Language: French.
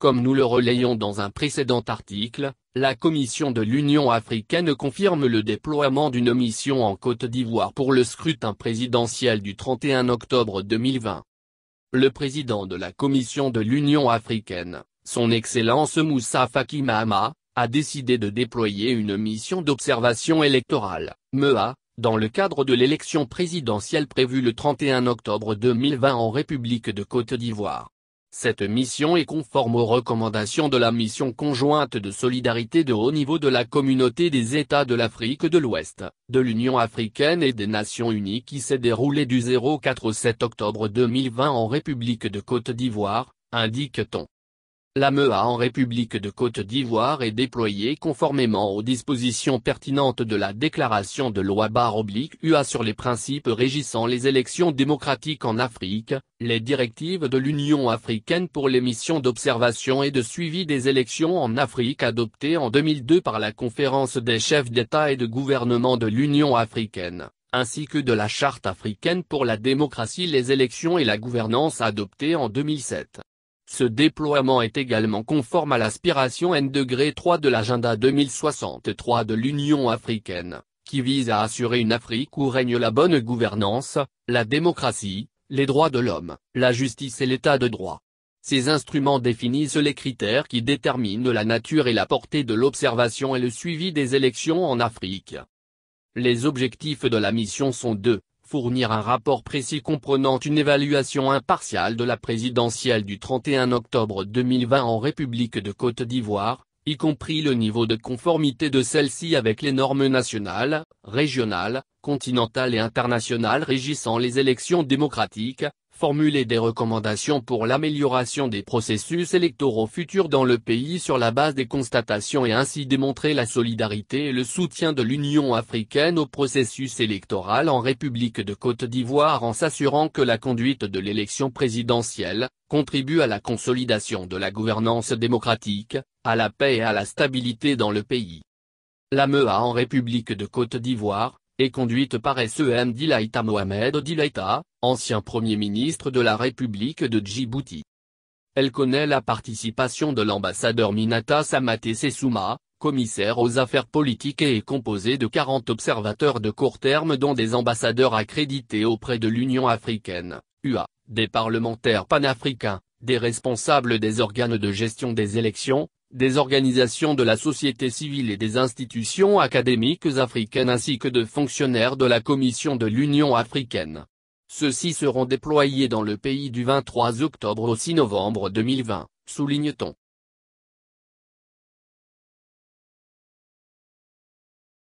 Comme nous le relayons dans un précédent article, la Commission de l'Union africaine confirme le déploiement d'une mission en Côte d'Ivoire pour le scrutin présidentiel du 31 octobre 2020. Le président de la Commission de l'Union africaine, son Excellence Moussa Faki a décidé de déployer une mission d'observation électorale, MEA, dans le cadre de l'élection présidentielle prévue le 31 octobre 2020 en République de Côte d'Ivoire. Cette mission est conforme aux recommandations de la mission conjointe de solidarité de haut niveau de la communauté des États de l'Afrique de l'Ouest, de l'Union africaine et des Nations Unies qui s'est déroulée du 04 au 7 octobre 2020 en République de Côte d'Ivoire, indique-t-on. La MEA en République de Côte d'Ivoire est déployée conformément aux dispositions pertinentes de la déclaration de loi barre oblique UA sur les principes régissant les élections démocratiques en Afrique, les directives de l'Union africaine pour les missions d'observation et de suivi des élections en Afrique adoptées en 2002 par la conférence des chefs d'État et de gouvernement de l'Union africaine ainsi que de la Charte africaine pour la démocratie les élections et la gouvernance adoptée en 2007. Ce déploiement est également conforme à l'aspiration N3 de l'agenda 2063 de l'Union africaine, qui vise à assurer une Afrique où règne la bonne gouvernance, la démocratie, les droits de l'homme, la justice et l'état de droit. Ces instruments définissent les critères qui déterminent la nature et la portée de l'observation et le suivi des élections en Afrique. Les objectifs de la mission sont deux, fournir un rapport précis comprenant une évaluation impartiale de la présidentielle du 31 octobre 2020 en République de Côte d'Ivoire, y compris le niveau de conformité de celle-ci avec les normes nationales, régionales, continentales et internationales régissant les élections démocratiques, formuler des recommandations pour l'amélioration des processus électoraux futurs dans le pays sur la base des constatations et ainsi démontrer la solidarité et le soutien de l'Union africaine au processus électoral en République de Côte d'Ivoire en s'assurant que la conduite de l'élection présidentielle, contribue à la consolidation de la gouvernance démocratique, à la paix et à la stabilité dans le pays. La MEA en République de Côte d'Ivoire, est conduite par SEM Dilaita Mohamed Dilaita, ancien Premier ministre de la République de Djibouti. Elle connaît la participation de l'ambassadeur Minata Samate Sesuma, commissaire aux affaires politiques et est composée de 40 observateurs de court terme dont des ambassadeurs accrédités auprès de l'Union africaine, UA, des parlementaires panafricains, des responsables des organes de gestion des élections, des organisations de la société civile et des institutions académiques africaines ainsi que de fonctionnaires de la Commission de l'Union africaine. Ceux-ci seront déployés dans le pays du 23 octobre au 6 novembre 2020, souligne-t-on.